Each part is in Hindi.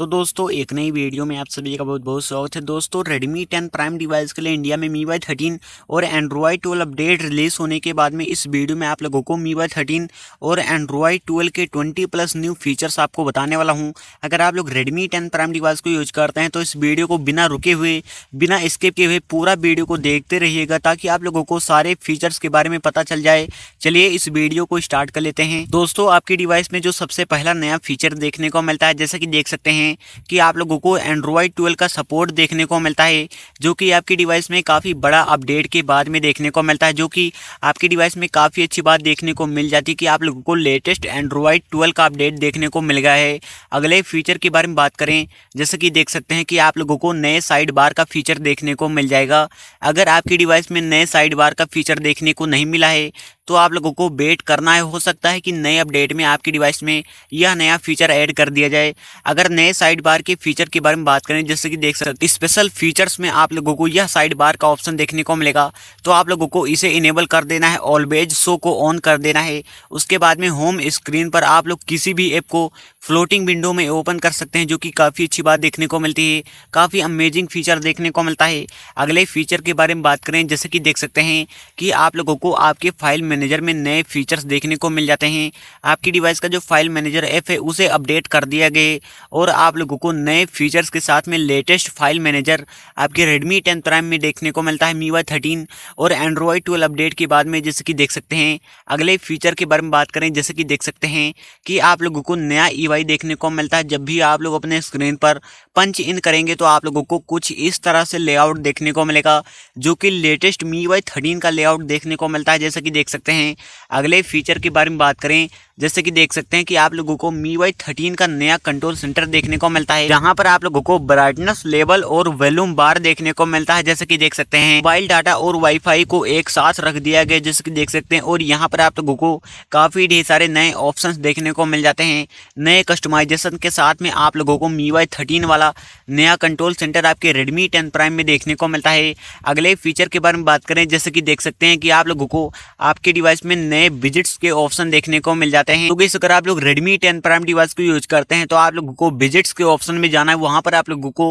तो दोस्तों एक नई वीडियो में आप सभी का बहुत बहुत स्वागत है दोस्तों रेडमी 10 प्राइम डिवाइस के लिए इंडिया में MIUI 13 थर्टीन और एंड्रॉयड 12 अपडेट रिलीज होने के बाद में इस वीडियो में आप लोगों को MIUI 13 थर्टीन और एंड्रॉयड 12 के 20 प्लस न्यू फीचर्स आपको बताने वाला हूँ अगर आप लोग रेडमी टेन प्राइम डिवाइस को यूज करते हैं तो इस वीडियो को बिना रुके हुए बिना स्किप किए हुए पूरा वीडियो को देखते रहिएगा ताकि आप लोगों को सारे फीचर्स के बारे में पता चल जाए चलिए इस वीडियो को स्टार्ट कर लेते हैं दोस्तों आपकी डिवाइस में जो सबसे पहला नया फीचर देखने को मिलता है जैसा कि देख सकते हैं हैं कि आप लोगों को एंड्रॉयड 12 का सपोर्ट देखने को मिलता है जो कि आपकी डिवाइस में काफ़ी बड़ा अपडेट के बाद में देखने को मिलता है जो कि आपकी डिवाइस में काफ़ी अच्छी बात देखने को मिल जाती है कि आप लोगों को लेटेस्ट एंड्रॉयड ट्वेल्व का अपडेट देखने को मिल गया है अगले फीचर के बारे में बात करें जैसे कि देख सकते हैं कि आप लोगों को नए साइड बार का फीचर देखने को मिल जाएगा अगर आपकी डिवाइस में नए साइड बार का फीचर देखने को नहीं मिला है तो आप लोगों को वेट करना है हो सकता है कि नए अपडेट में आपकी डिवाइस में यह नया फीचर ऐड कर दिया जाए अगर नए साइड बार के फीचर के बारे में बात करें जैसे कि देख सकते स्पेशल फीचर्स में आप लोगों को यह साइड बार का ऑप्शन देखने को मिलेगा तो आप लोगों को इसे इनेबल कर देना है ऑलवेज शो को ऑन कर देना है उसके बाद में होम स्क्रीन पर आप लोग किसी भी ऐप को फ्लोटिंग विंडो में ओपन कर सकते हैं जो कि काफ़ी अच्छी बात देखने को मिलती है काफ़ी अमेजिंग फीचर देखने को मिलता है अगले फीचर के बारे में बात करें जैसे कि देख सकते हैं कि आप लोगों को आपके फाइल में मैनेजर में नए फीचर्स देखने को मिल जाते हैं आपकी डिवाइस का जो फाइल मैनेजर ऐप है उसे अपडेट कर दिया गया और आप लोगों को नए फीचर्स के साथ में लेटेस्ट फाइल मैनेजर आपके रेडमी टेन प्राइम में देखने को मिलता है मीवा थर्टीन और एंड्रॉयड ट्वेल्व अपडेट के बाद में जैसे कि देख सकते हैं अगले फीचर के बारे में बात करें जैसे कि देख सकते हैं कि आप लोगों को नया ई e देखने को मिलता है जब भी आप लोग अपने स्क्रीन पर पंच इन करेंगे तो आप लोगों को कुछ इस तरह से लेआउट देखने को मिलेगा जो कि लेटेस्ट मी वाई थर्टीन का लेआउट देखने को मिलता है जैसा कि देख सकते हैं सकते हैं अगले फीचर के बारे में बात करें जैसे कि देख सकते हैं कि आप लोगों को मी वाई थर्टीन का नया कंट्रोल सेंटर देखने को मिलता है जहां पर आप लोगों को ब्राइटनेस लेवल और वॉल्यूम बार देखने को मिलता है जैसे कि देख सकते हैं मोबाइल डाटा और वाईफाई को एक साथ रख दिया गया जैसे कि देख सकते हैं और यहाँ पर आप लोगों को काफी ढेर सारे नए ऑप्शन देखने को मिल जाते हैं नए कस्टमाइजेशन के साथ में आप लोगों को मी वाई थर्टीन वाला नया कंट्रोल सेंटर आपके रेडमी टेन प्राइम में देखने को मिलता है अगले फीचर के बारे में बात करें जैसे कि देख सकते हैं कि आप लोगों को आपके डिवाइस में नए विजिट्स के ऑप्शन देखने को मिल जाते हैं जाते हैं तो गई अगर आप लोग रेडमी टेन प्राइम डिवाइस को यूज करते हैं तो आप लोगों को विजिट्स के ऑप्शन में जाना है वहां पर आप लोगों को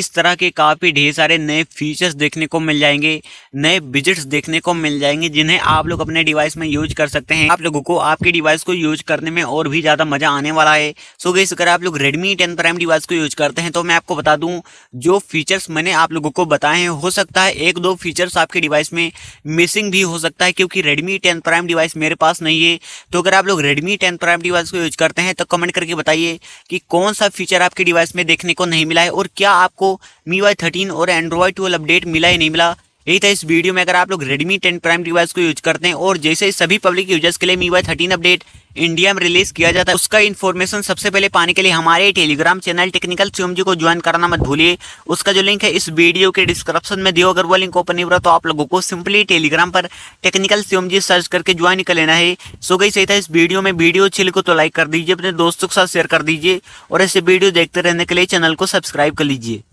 इस तरह के काफी ढेर सारे नए फीचर्स देखने को मिल जाएंगे नए विजिट्स देखने को मिल जाएंगे जिन्हें आप लोग अपने डिवाइस में यूज कर सकते हैं आप लोगों को आपके डिवाइस को यूज करने में और भी ज्यादा मजा आने वाला है सो गई अगर आप लोग रेडमी टेन प्राइम डिवाइस को यूज करते हैं तो मैं आपको बता दूं जो फीचर्स मैंने आप लोगों को बताए हैं हो सकता है एक दो फीचर्स आपके डिवाइस में मिसिंग भी हो सकता है क्योंकि रेडमी टेन प्राइम डिवाइस मेरे पास नहीं है तो अगर आप लोग Redmi Redmi ten prime device को यूज करते हैं तो कमेंट करके बताइए कि कौन सा फीचर आपके डिवाइस में देखने को नहीं मिला है और क्या आपको मी वाई थर्टीन और एंड्रॉयड ट्वेल्व अपडेट मिला ही नहीं मिला यही था इस वीडियो में अगर आप लोग Redmi 10 प्राइम डिवाइस को यूज करते हैं और जैसे सभी पब्लिक यूजर्स के लिए MIUI thirteen update India में रिलीज किया जाता है उसका इन्फॉर्मेशन सबसे पहले पाने के लिए हमारे Telegram channel technical CM ji को ज्वाइन करना मत भूलिए उसका जो लिंक है इस वीडियो के डिस्क्रिप्शन में दियो अगर वो लिंक ओपन नहीं हो रहा तो आप लोगों को सिंपली टेलीग्राम पर टेक्निकल सीएम जी सर्च करके ज्वाइन कर लेना है सो गई सही था इस वीडियो में वीडियो अच्छी लिखो तो लाइक कर दीजिए अपने दोस्तों के साथ शेयर कर दीजिए और ऐसे वीडियो देखते रहने के लिए चैनल को सब्सक्राइब कर लीजिए